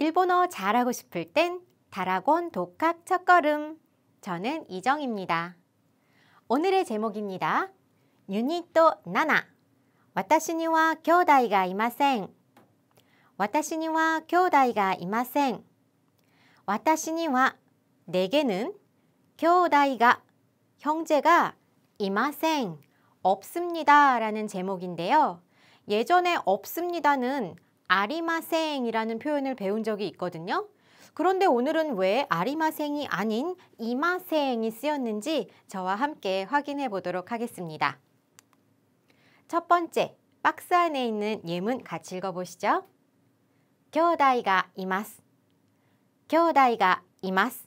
일본어 잘하고 싶을 땐다라곤 독학 첫걸음. 저는 이정입니다. 오늘의 제목입니다. 유닛도 7. 私には 교다이가 いません.私には 교다이가 いませ타시니와 내게는 교다이가 형제가 いませ 없습니다라는 제목인데요. 예전에 없습니다는 아리마생이라는 표현을 배운 적이 있거든요. 그런데 오늘은 왜 아리마생이 아닌 이마생이 쓰였는지 저와 함께 확인해 보도록 하겠습니다. 첫 번째, 박스 안에 있는 예문 같이 읽어보시죠. 교다이가 이마스 교다이가 이마스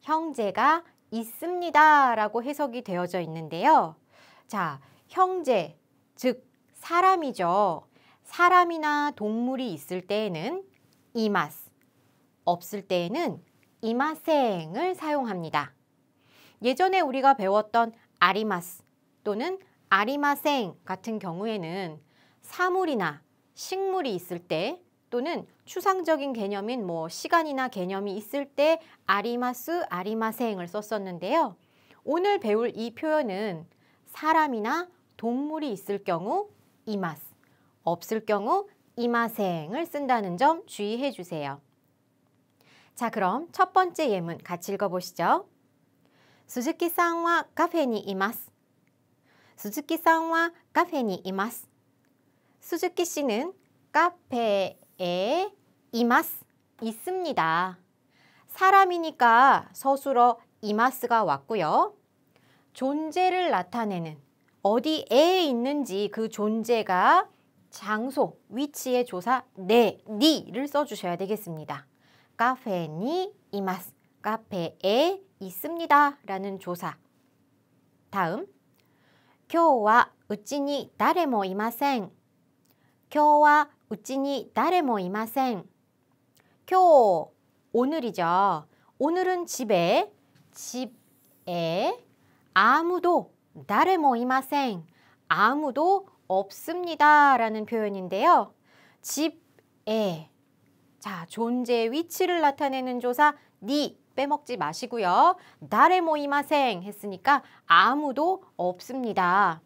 형제가 있습니다 라고 해석이 되어져 있는데요. 자, 형제, 즉 사람이죠. 사람이나 동물이 있을 때에는 이마스, 없을 때에는 이마생을 사용합니다. 예전에 우리가 배웠던 아리마스 또는 아리마생 같은 경우에는 사물이나 식물이 있을 때 또는 추상적인 개념인 뭐 시간이나 개념이 있을 때 아리마스, 아리마생을 썼었는데요. 오늘 배울 이 표현은 사람이나 동물이 있을 경우 이마스 없을 경우 이마생을 쓴다는 점 주의해 주세요. 자, 그럼 첫 번째 예문 같이 읽어보시죠. 수즈키さん 카페니 이마스. 수즈키さん 카페니 이마스. 수즈키 씨는 카페에 이마스 있습니다. 사람이니까 서술어 이마스가 왔고요. 존재를 나타내는 어디에 있는지 그 존재가 장소, 위치의 조사 네, 니 를 써주셔야 되겠습니다. 카페니 이마스, 카페에 있습니다 라는 조사 다음 今日はうちに誰もいません今日はうちに誰もいませ 오늘이죠. 오늘은 집에 집에 아무도 誰もいません 아무도 없습니다. 라는 표현인데요. 집에 자 존재의 위치를 나타내는 조사 니 빼먹지 마시고요. 나레 모이마생 했으니까 아무도 없습니다.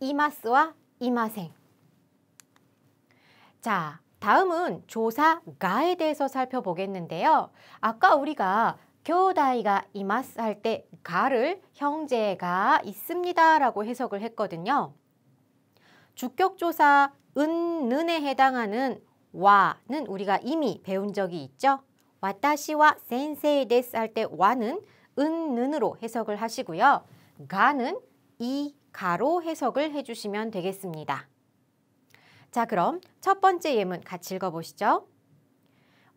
이마스와 이마생 자, 다음은 조사가에 대해서 살펴보겠는데요. 아까 우리가 교다이가 이마스 할 때 가를 형제가 있습니다라고 해석을 했거든요. 주격조사 은, 는에 해당하는 와는 우리가 이미 배운 적이 있죠. 와타시와 센세이 데스 할때 와는 은, 는으로 해석을 하시고요. 가는 이, 가로 해석을 해주시면 되겠습니다. 자 그럼 첫 번째 예문 같이 읽어보시죠.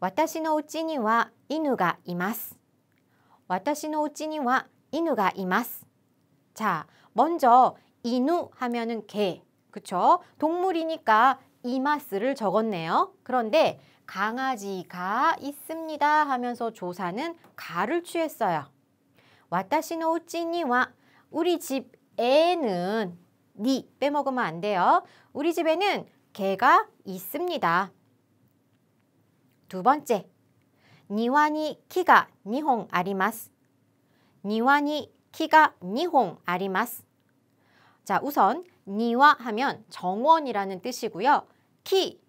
私のうちには犬がいます.私のうちには犬がいます. 자, 먼저 이누 하면은 개, 그쵸? 동물이니까 이마스를 적었네요. 그런데 강아지가 있습니다 하면서 조사는 가를 취했어요. 와타시노 우찌니와 우리 집 애는 니 빼먹으면 안 돼요. 우리 집에는 개가 있습니다. 두 번째, 니와니 키가 니홍 아리마스. 니와니 키가 니홍 아리마스. 자, 우선 니와 하면 정원이라는 뜻이고요. 키,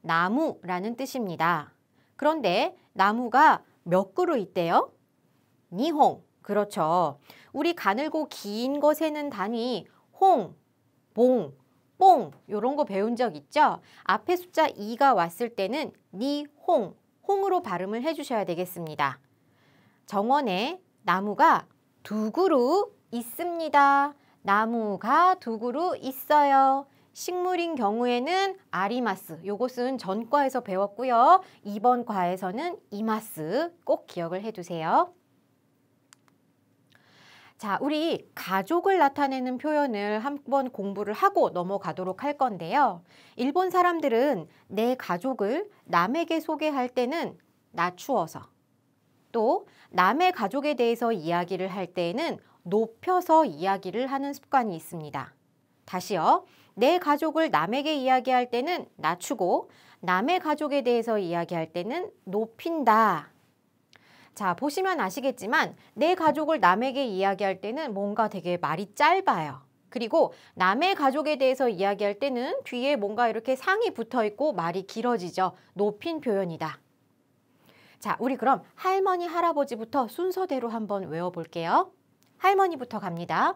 나무라는 뜻입니다. 그런데 나무가 몇 그루 있대요? 니홍, 그렇죠. 우리 가늘고 긴것에는 단위 홍, 봉, 뽕이런거 배운 적 있죠? 앞에 숫자 2가 왔을 때는 니홍, 홍으로 발음을 해주셔야 되겠습니다. 정원에 나무가 두 그루 있습니다. 나무가 두 그루 있어요. 식물인 경우에는 아리마스, 요것은 전과에서 배웠고요. 이번 과에서는 이마스 꼭 기억을 해두세요. 자, 우리 가족을 나타내는 표현을 한번 공부를 하고 넘어가도록 할 건데요. 일본 사람들은 내 가족을 남에게 소개할 때는 낮추어서 또 남의 가족에 대해서 이야기를 할 때에는 높여서 이야기를 하는 습관이 있습니다. 다시요. 내 가족을 남에게 이야기할 때는 낮추고 남의 가족에 대해서 이야기할 때는 높인다. 자, 보시면 아시겠지만 내 가족을 남에게 이야기할 때는 뭔가 되게 말이 짧아요. 그리고 남의 가족에 대해서 이야기할 때는 뒤에 뭔가 이렇게 상이 붙어 있고 말이 길어지죠. 높인 표현이다. 자, 우리 그럼 할머니, 할아버지부터 순서대로 한번 외워볼게요. 할머니부터 갑니다.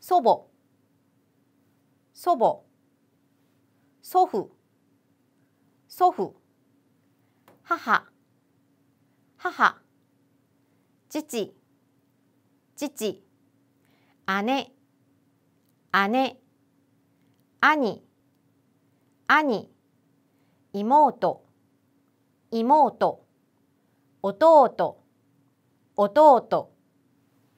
소보, 소보, 소후, 소후, 하하, 하하, 찌찌, 찌찌, 아내, 아내, 아니, 아니, 이모토, 이모토, 오토오토, 오토오토,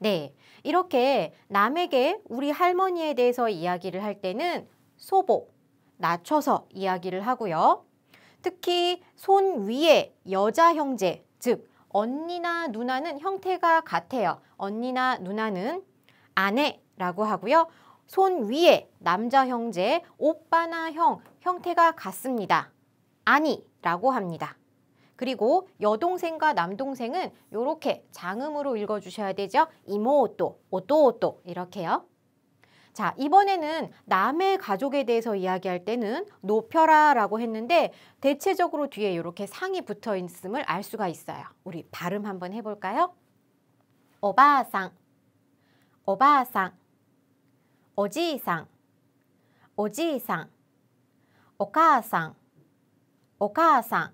네, 이렇게 남에게 우리 할머니에 대해서 이야기를 할 때는 소보 낮춰서 이야기를 하고요. 특히 손 위에 여자 형제, 즉 언니나 누나는 형태가 같아요. 언니나 누나는 아내라고 하고요. 손 위에 남자 형제, 오빠나 형, 형태가 같습니다. 아니라고 합니다. 그리고 여동생과 남동생은 이렇게 장음으로 읽어주셔야 되죠. 이모또, 오또오또 이렇게요. 자, 이번에는 남의 가족에 대해서 이야기할 때는 높여라 라고 했는데 대체적으로 뒤에 이렇게 상이 붙어 있음을 알 수가 있어요. 우리 발음 한번 해볼까요? 오바상, 오바상, 오지상, 오지상, 오카상, 오카상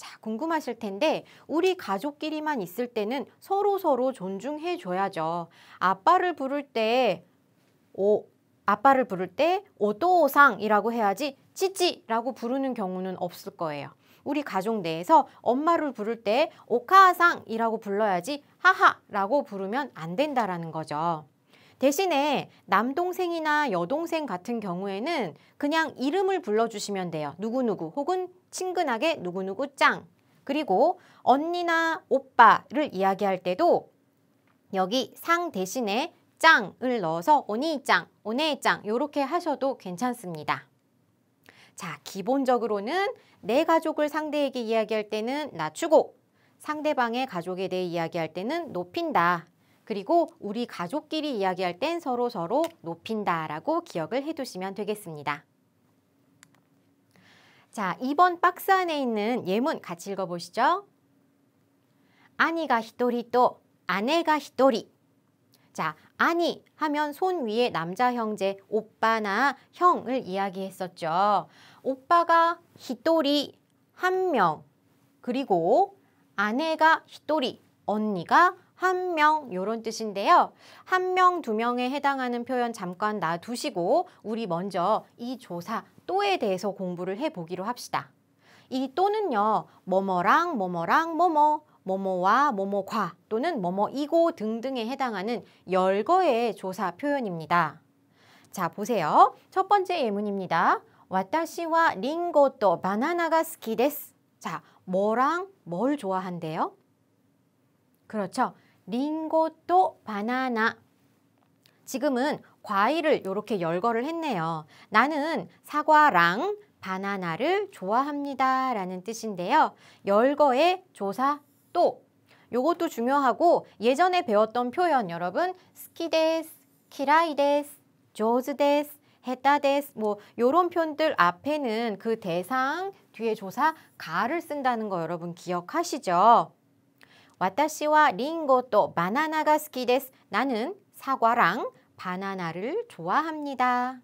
자, 궁금하실 텐데 우리 가족끼리만 있을 때는 서로 서로 존중해 줘야죠. 아빠를 부를 때 오, 아빠를 부를 때오도상이라고 해야지 찌찌라고 부르는 경우는 없을 거예요. 우리 가족 내에서 엄마를 부를 때 오카상이라고 불러야지 하하라고 부르면 안 된다라는 거죠. 대신에 남동생이나 여동생 같은 경우에는 그냥 이름을 불러주시면 돼요. 누구누구 혹은 친근하게 누구누구 짱. 그리고 언니나 오빠를 이야기할 때도 여기 상 대신에 짱을 넣어서 언니 짱, 오네 짱 이렇게 하셔도 괜찮습니다. 자, 기본적으로는 내 네 가족을 상대에게 이야기할 때는 낮추고 상대방의 가족에 대해 이야기할 때는 높인다 그리고 우리 가족끼리 이야기할 땐 서로 서로 높인다라고 기억을 해두시면 되겠습니다. 자, 2번 박스 안에 있는 예문 같이 읽어보시죠. 아니가 히토리 또 아내가 히토리 자, 아니 하면 손 위에 남자 형제 오빠나 형을 이야기했었죠. 오빠가 히토리 한 명, 그리고 아내가 히토리, 언니가 한명 요런 뜻인데요. 한 명, 두 명에 해당하는 표현 잠깐 놔두시고 우리 먼저 이 조사 또에 대해서 공부를 해보기로 합시다. 이 또는요. 뭐뭐랑 뭐뭐랑 뭐뭐 뭐뭐와 뭐뭐과 또는 뭐뭐이고 등등에 해당하는 열거의 조사 표현입니다. 자, 보세요. 첫 번째 예문입니다. 와타시와 링고또 바나나가 스키 데스. 자, 뭐랑 뭘 좋아한대요? 그렇죠. 링고 또 바나나 지금은 과일을 이렇게 열거를 했네요. 나는 사과랑 바나나를 좋아합니다 라는 뜻인데요. 열거의 조사 또 요것도 중요하고 예전에 배웠던 표현 여러분 스키데스, 키라이데스, 조즈데스, 헤타데스 뭐 요런 표현들 앞에는 그 대상 뒤에 조사 가를 쓴다는 거 여러분 기억하시죠? 와타시와 링고 또 바나나가 스키데스. 나는 사과랑 바나나를 좋아합니다.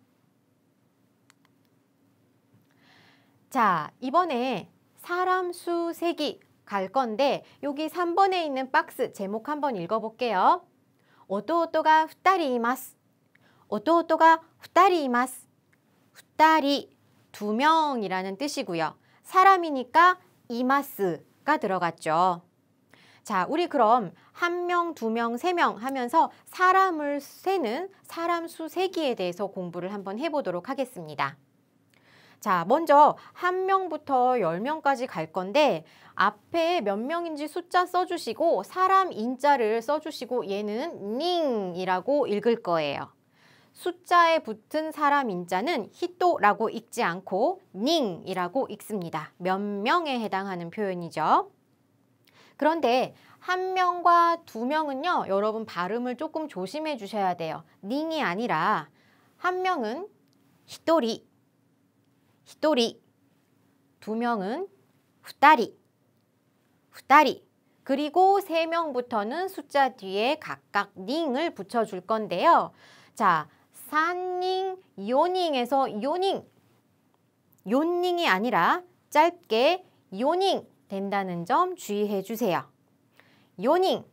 자, 이번에 사람 수 세기 갈 건데 여기 3번에 있는 박스 제목 한번 읽어볼게요. 오토오토가 2人います. 오토오토가 2人います. 2人, 2명이라는 뜻이고요. 사람이니까 이마스가 들어갔죠. 자, 우리 그럼 한 명, 두 명, 세 명 하면서 사람을 세는 사람 수 세기에 대해서 공부를 한번 해보도록 하겠습니다. 자, 먼저 한명부터열명까지갈 건데 앞에 몇 명인지 숫자 써주시고 사람 인자를 써주시고 얘는 닝이라고 읽을 거예요. 숫자에 붙은 사람 인자는 히토라고 읽지 않고 닝이라고 읽습니다. 몇 명에 해당하는 표현이죠. 그런데 한 명과 두 명은요. 여러분 발음을 조금 조심해 주셔야 돼요. 닝이 아니라 한 명은 히토리, 히토리, 두 명은 후다리, 후다리, 그리고 세 명부터는 숫자 뒤에 각각 닝을 붙여줄 건데요. 자, 산닝, 요닝에서 요닝, 요닝이 아니라 짧게 요닝, 된다는 점 주의해 주세요. 요닝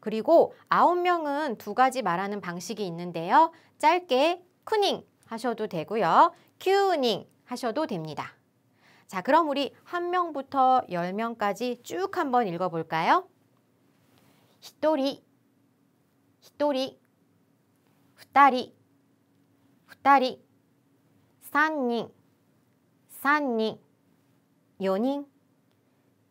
그리고 아홉 명은 두 가지 말하는 방식이 있는데요. 짧게 쿠닝 하셔도 되고요. 큐닝 하셔도 됩니다. 자, 그럼 우리 한명부터열명까지쭉 한번 읽어볼까요? 히토리, 히토리, 후다리, 후다리, 산닝, 산닝, 요닝,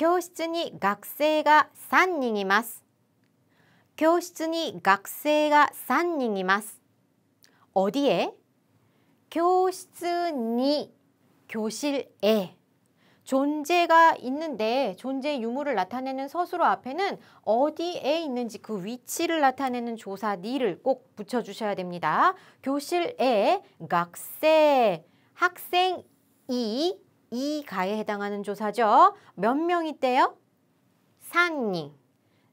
教室に学生が3人います。教室に学生が3人います。어디 에?教室に교실에 존재가 있는데 존재 유무를 나타내는 서술어 앞에는 어디에 있는지 그 위치를 나타내는 조사 니를 꼭 붙여주셔야 됩니다. 교실에 각세 학생이 이가에 해당하는 조사죠. 몇 명 있대요? 3명.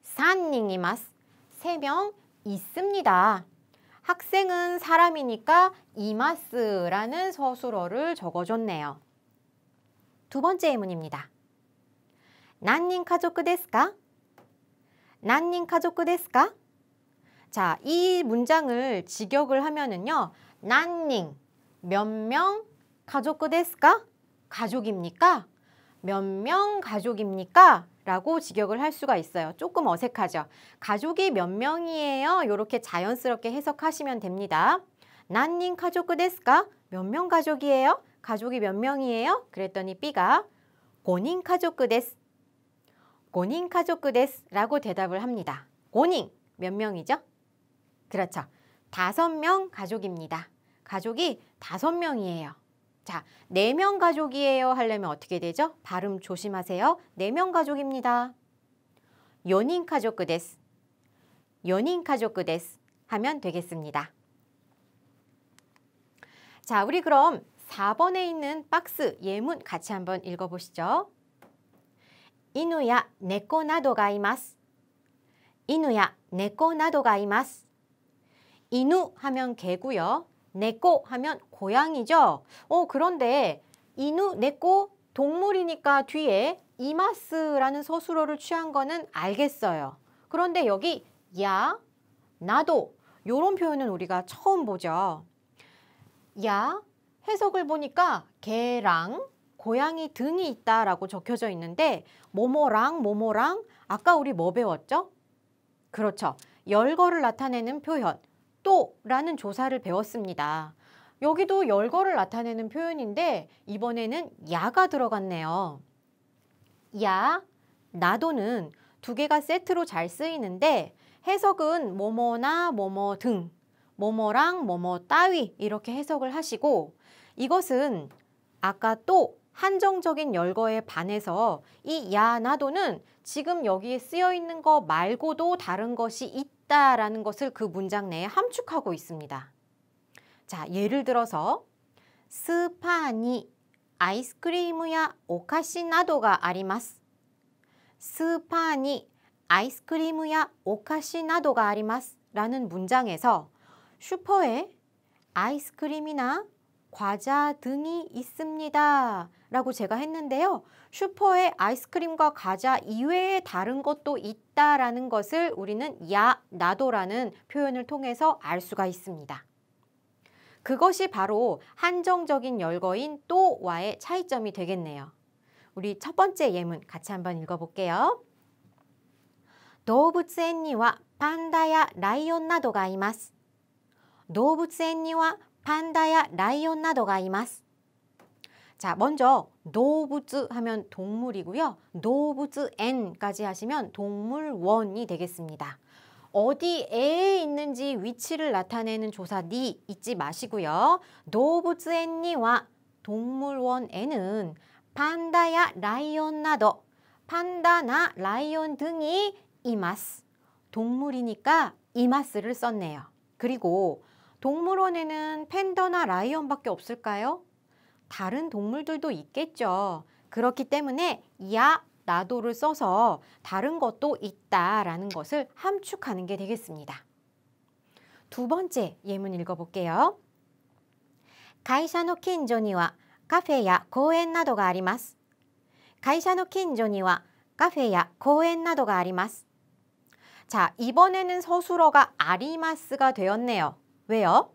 3명이마스3명 있습니다. 학생은 사람이니까 이마스라는 서술어를 적어줬네요. 두 번째 의문입니다. 난닝 가족 ですか? 난닝 가족 ですか? 자, 이 문장을 직역을 하면은요. 난닝 몇 명 가족 ですか? 가족입니까? 몇 명 가족입니까? 라고 직역을 할 수가 있어요. 조금 어색하죠. 가족이 몇 명이에요? 이렇게 자연스럽게 해석하시면 됩니다. 난닝 가족 데스까? 몇명 가족이에요? 가족이 몇 명이에요? 그랬더니 B가 고인 가족 데스. 고닝 가족 데스 라고 대답을 합니다. 고인몇 명이죠? 그렇죠. 다섯 명 가족입니다. 가족이 다섯 명이에요. 자, 네 명 가족이에요 하려면 어떻게 되죠? 발음 조심하세요. 네 명 가족입니다. 연인 가족 데스. 연인 가족 데스 하면 되겠습니다. 자, 우리 그럼 4번에 있는 박스 예문 같이 한번 읽어보시죠. 이누야 네코 나도가 이마스. 이누야 네코 나도가 이마스. 이누 하면 개고요. 네코 하면 고양이죠. 어, 그런데 이누 네코 동물이니까 뒤에 이마스라는 서술어를 취한 거는 알겠어요. 그런데 여기 야, 나도 요런 표현은 우리가 처음 보죠. 야 해석을 보니까 개랑 고양이 등이 있다라고 적혀져 있는데 뭐뭐랑뭐뭐랑 아까 우리 뭐 배웠죠? 그렇죠. 열거를 나타내는 표현 또라는 조사를 배웠습니다. 여기도 열거를 나타내는 표현인데 이번에는 야가 들어갔네요. 야, 나도는 두 개가 세트로 잘 쓰이는데 해석은 뭐뭐나 뭐뭐 등, 뭐뭐랑 뭐뭐 따위 이렇게 해석을 하시고 이것은 아까 또 한정적인 열거에 반해서 이 야, 나도는 지금 여기에 쓰여 있는 거 말고도 다른 것이 있다. 있다라는 것을 그 문장 내에 함축하고 있습니다. 자, 예를 들어서 스파니 아이스크림야 이 오카시 나도가 아리마스. 스파니 아이스크림야 이 오카시 나도가 아리마스 라는 문장에서 슈퍼에 아이스크림이나 과자 등이 있습니다. 라고 제가 했는데요. 슈퍼에 아이스크림과 과자 이외에 다른 것도 있다라는 것을 우리는 야, 나도라는 표현을 통해서 알 수가 있습니다. 그것이 바로 한정적인 열거인 또와의 차이점이 되겠네요. 우리 첫 번째 예문 같이 한번 읽어볼게요. 動物園にはパンダやライオンなどがいます부츠園니와 판다 야 라이온 나도가 이마스. 자, 먼저 노부츠 하면 동물이고요. 노부츠 엔까지 하시면 동물원이 되겠습니다. 어디에 있는지 위치를 나타내는 조사 니 잊지 마시고요. 노부츠 엔니와 동물원에는 판다야 라이온 나도, 판다나 라이온 등이 이마스, 동물이니까 이마스를 썼네요. 그리고 동물원에는 팬더나 라이언밖에 없을까요? 다른 동물들도 있겠죠. 그렇기 때문에 야, 나도를 써서 다른 것도 있다라는 것을 함축하는 게 되겠습니다. 두 번째 예문 읽어볼게요. 会社の近所にはカフェや公園などがあります.会社の近所にはカフェや公園などがあります. 자, 이번에는 서술어가 아리마스가 되었네요. 왜요?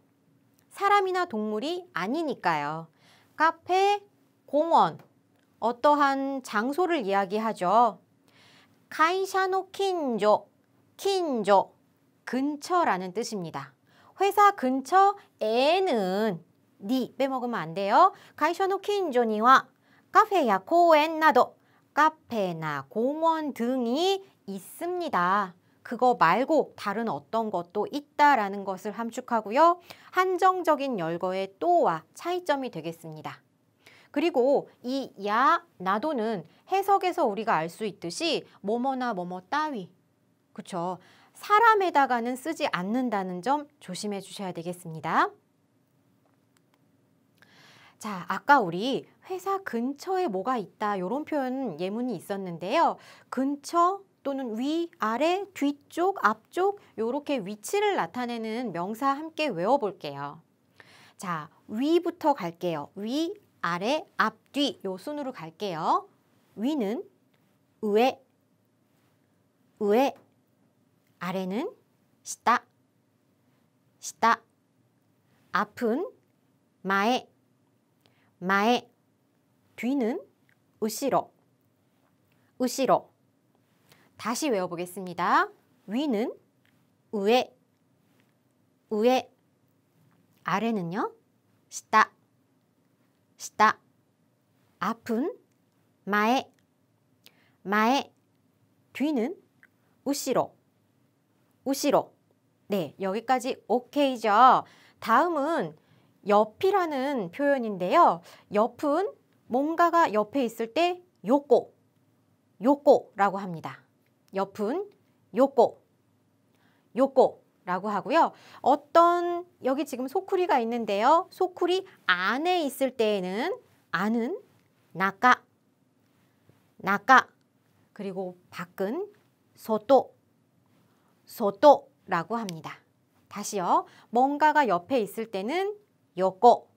사람이나 동물이 아니니까요. 카페, 공원, 어떠한 장소를 이야기하죠. 카이샤노 킨조, 킨조, 근처라는 뜻입니다. 회사 근처에는 니 빼먹으면 안 돼요. 가이샤노 킨조니와 카페야 코엔 나도 카페나 공원 등이 있습니다. 그거 말고 다른 어떤 것도 있다라는 것을 함축하고요. 한정적인 열거의 또와 차이점이 되겠습니다. 그리고 이 야, 나도는 해석에서 우리가 알 수 있듯이 뭐뭐나 뭐뭐 따위, 그쵸? 사람에다가는 쓰지 않는다는 점 조심해 주셔야 되겠습니다. 자, 아까 우리 회사 근처에 뭐가 있다 이런 표현 예문이 있었는데요. 근처, 또는 위, 아래, 뒤쪽, 앞쪽 이렇게 위치를 나타내는 명사 함께 외워볼게요. 자, 위부터 갈게요. 위, 아래, 앞, 뒤 요 순으로 갈게요. 위는 위, 위, 아래는 시다, 시다, 앞은 마에, 마에, 뒤는 우시로우시로 다시 외워보겠습니다. 위는 우에, 우에. 아래는요? 시다, 시다. 앞은 마에, 마에. 뒤는 우시로, 우시로. 네, 여기까지 오케이죠. 다음은 옆이라는 표현인데요. 옆은 뭔가가 옆에 있을 때요꼬요꼬라고 합니다. 옆은 요꼬 요코라고 하고요. 어떤 여기 지금 소쿠리가 있는데요. 소쿠리 안에 있을 때에는 안은 나까, 나까 그리고 밖은 소또, 소또라고 합니다. 다시요. 뭔가가 옆에 있을 때는 요코,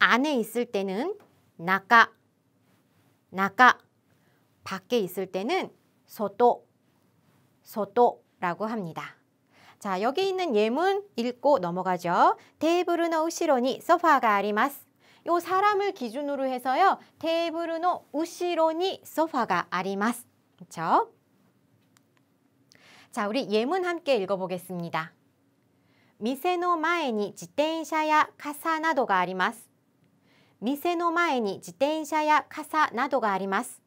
안에 있을 때는 나까, 나까 밖에 있을 때는 소또, 소또라고 합니다. 자, 여기 있는 예문 읽고 넘어가죠. 테이블은 우시로니 소파가 아리마스. 요 사람을 기준으로 해서요. 테이블은 우시로니 소파가 아리마스. 그렇죠? 자, 우리 예문 함께 읽어보겠습니다. 미세노 마에니 지텐샤야 카사 나도가 아리마스. 미세노 마에니 지텐샤야 카사 나도가 아리마스.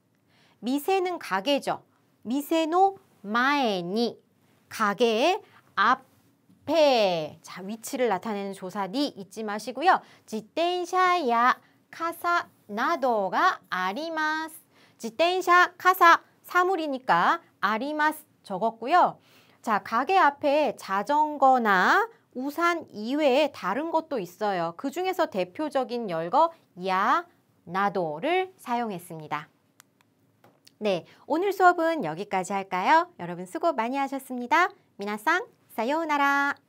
미세는 가게죠. 미세노 마에니 가게의 앞에 자 위치를 나타내는 조사니 잊지 마시고요. 지텐샤야 카사 나도가 아리마스 지텐샤 카사 사물이니까 아리마스 적었고요. 자 가게 앞에 자전거나 우산 이외에 다른 것도 있어요. 그 중에서 대표적인 열거 야, 나도를 사용했습니다. 네, 오늘 수업은 여기까지 할까요? 여러분 수고 많이 하셨습니다. 미나상, 사요나라.